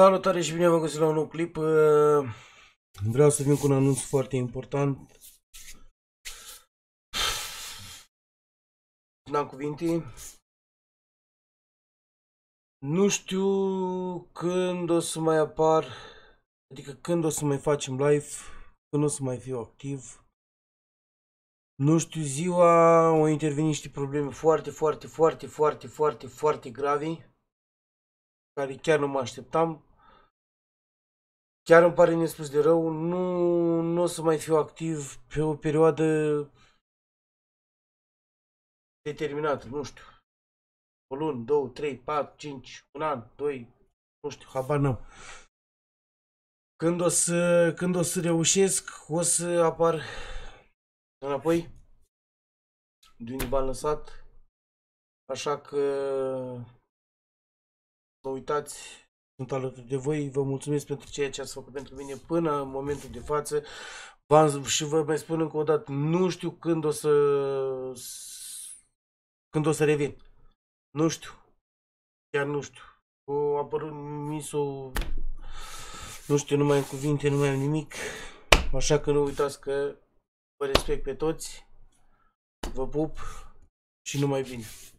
Salutare și bine v-am găsit la un nou clip. Uh, vreau să vin cu un anunț foarte important. N-am cuvinte. Nu știu când o să mai apar, adică când o să mai facem live, când o să mai fiu activ. Nu știu ziua, au intervenit niște probleme foarte, foarte, foarte, foarte, foarte, foarte grave care chiar nu mă așteptam. Chiar îmi pare nespus de rău, nu, nu o să mai fiu activ pe o perioadă determinată, nu știu. O lună, două, trei, patru, cinci, un an, doi, nu știu, habar n-am. Când o să, când o să reușesc, o să apar înapoi de unde lăsat. Așa că vă uitați, sunt alături de voi, vă mulțumesc pentru ceea ce ați făcut pentru mine până în momentul de față și vă mai spun încă o dată, nu știu când o să când o să revin. Nu știu. Chiar nu știu. O apărut misul nu știu, nu mai am cuvinte, nu mai am nimic. Așa că nu uitați că vă respect pe toți, vă pup și numai bine.